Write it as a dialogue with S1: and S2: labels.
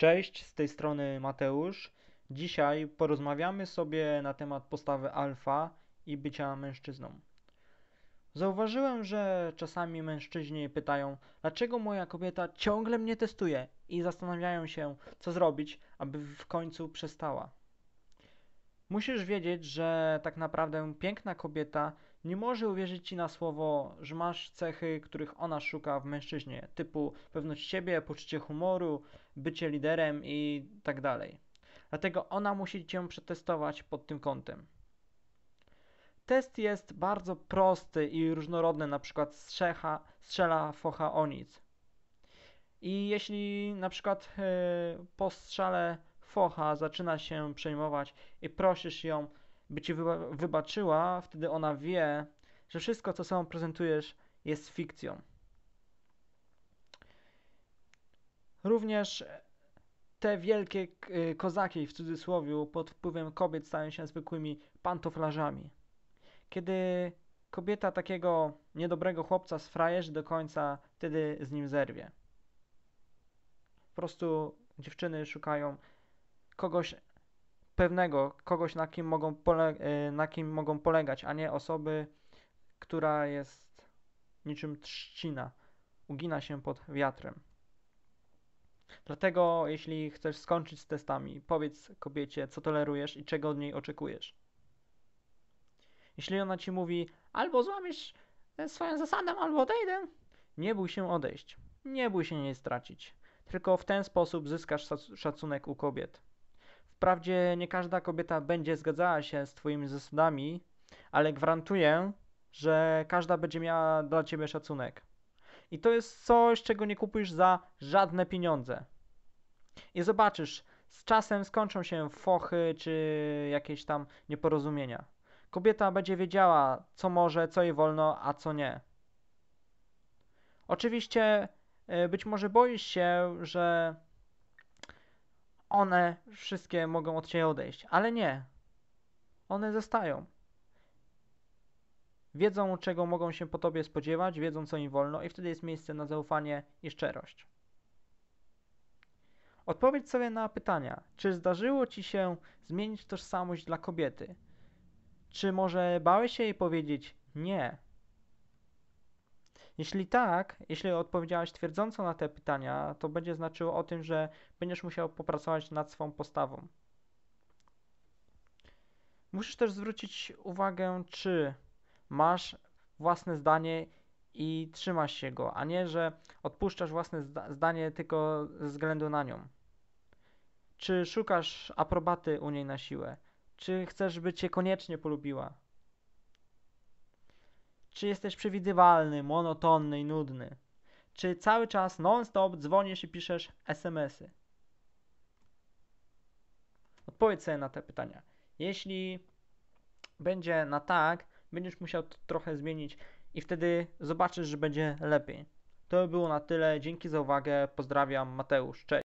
S1: Cześć, z tej strony Mateusz. Dzisiaj porozmawiamy sobie na temat postawy alfa i bycia mężczyzną. Zauważyłem, że czasami mężczyźni pytają, dlaczego moja kobieta ciągle mnie testuje i zastanawiają się, co zrobić, aby w końcu przestała. Musisz wiedzieć, że tak naprawdę piękna kobieta nie może uwierzyć ci na słowo, że masz cechy, których ona szuka w mężczyźnie, typu pewność siebie, poczucie humoru, bycie liderem i tak dalej. Dlatego ona musi cię przetestować pod tym kątem. Test jest bardzo prosty i różnorodny, na przykład strzela, strzela focha o nic. I jeśli na przykład yy, po strzale focha zaczyna się przejmować i prosisz ją, by ci wybaczyła, wtedy ona wie, że wszystko, co sobą prezentujesz, jest fikcją. Również te wielkie kozaki, w cudzysłowie, pod wpływem kobiet stają się zwykłymi pantoflarzami. Kiedy kobieta takiego niedobrego chłopca sfrajerzy do końca, wtedy z nim zerwie. Po prostu dziewczyny szukają kogoś pewnego, kogoś, na kim mogą, pole, e, na kim mogą polegać, a nie osoby, która jest niczym trzcina, ugina się pod wiatrem. Dlatego, jeśli chcesz skończyć z testami, powiedz kobiecie, co tolerujesz i czego od niej oczekujesz. Jeśli ona ci mówi, albo złamiesz e, swoją zasadę, albo odejdę, nie bój się odejść, nie bój się jej stracić. Tylko w ten sposób zyskasz szacunek u kobiet. Wprawdzie nie każda kobieta będzie zgadzała się z Twoimi zasadami, ale gwarantuję, że każda będzie miała dla Ciebie szacunek. I to jest coś, czego nie kupujesz za żadne pieniądze. I zobaczysz, z czasem skończą się fochy czy jakieś tam nieporozumienia. Kobieta będzie wiedziała, co może, co jej wolno, a co nie. Oczywiście e, być może boisz się, że one wszystkie mogą od Ciebie odejść, ale nie. One zostają. Wiedzą, czego mogą się po Tobie spodziewać, wiedzą, co im wolno, i wtedy jest miejsce na zaufanie i szczerość. Odpowiedz sobie na pytania, czy zdarzyło Ci się zmienić tożsamość dla kobiety? Czy może bałeś się jej powiedzieć nie? Jeśli tak, jeśli odpowiedziałaś twierdząco na te pytania, to będzie znaczyło o tym, że będziesz musiał popracować nad swą postawą. Musisz też zwrócić uwagę, czy masz własne zdanie i trzymasz się go, a nie, że odpuszczasz własne zda zdanie tylko ze względu na nią. Czy szukasz aprobaty u niej na siłę? Czy chcesz, by cię koniecznie polubiła? Czy jesteś przewidywalny, monotonny i nudny? Czy cały czas non-stop dzwonisz i piszesz SMS-y? Odpowiedz sobie na te pytania. Jeśli będzie na tak, będziesz musiał to trochę zmienić i wtedy zobaczysz, że będzie lepiej. To by było na tyle. Dzięki za uwagę. Pozdrawiam, Mateusz. Cześć.